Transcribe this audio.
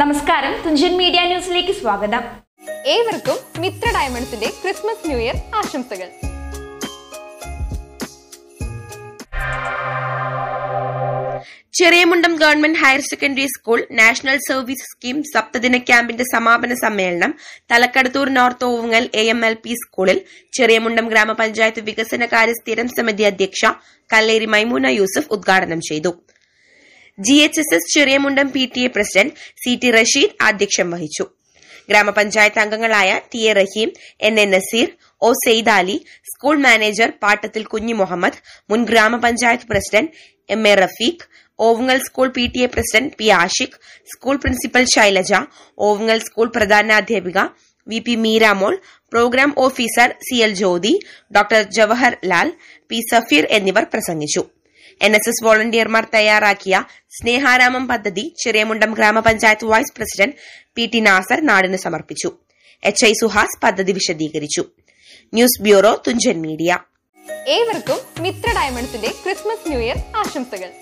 നമസ്കാരം തുഞ്ചൻ മീഡിയ ന്യൂസിലേക്ക് സ്വാഗതം ഏവർക്കും മിത്ര ഡയമണ്ട്സിന്റെ ക്രിസ്മസ് ന്യൂ ഇയർ ആശംസകൾ Cheriyamundam government higher secondary school national service scheme സപ്തദിന ക്യാമ്പിന്റെ സമാപന സമ്മേളനം Thalakkadathur north Ovungal A M L P സ്കൂളിൽ ചെറിയമുണ്ടം ഗ്രാമപഞ്ചായത്ത് വികസന കാര്യ സ്ഥിരം സമിതി അധ്യക്ഷ കല്ലേരി മൈമൂന യൂസഫ് ഉദ്ഘാടനം ചെയ്തു G H S S Cheriyamundam P T A president C T Rasheed അധ്യക്ഷം വഹിച്ചു ഗ്രാമപഞ്ചായത്ത് അംഗങ്ങളായ T A Raheem N A Nazeer O Saidali school manager Pattathil Kunhi Muhammad മുൻ ഗ്രാമപഞ്ചായത്ത് president M A Rafeeq Ovungal school P T A president P Ashiq school principal Shailaja Ovungal school പ്രധാനാധ്യാപിക V P Meeramol programme officer C L Jyothi doctor Jawahar Lal P Safeer എന്നിവർ പ്രസംഗിച്ചു N S S വോളണ്ടിയർമാർ തയ്യാറാക്കിയ സ്നേഹാരാമം പദ്ധതി ചെറിയമുണ്ടം ഗ്രാമപഞ്ചായത്ത് vice president P T Nasar നാടിന് സമർപ്പിച്ചു എച്ച് ഐ സുഹാസ് പദ്ധതി വിശദീകരിച്ചു ന്യൂസ് ബ്യൂറോ തുഞ്ചൻ മീഡിയ ഏവർക്കും മിത്ര ഡയമണ്ട്സിന്റെ ക്രിസ്മസ് ന്യൂ ഇയർ ആശംസകൾ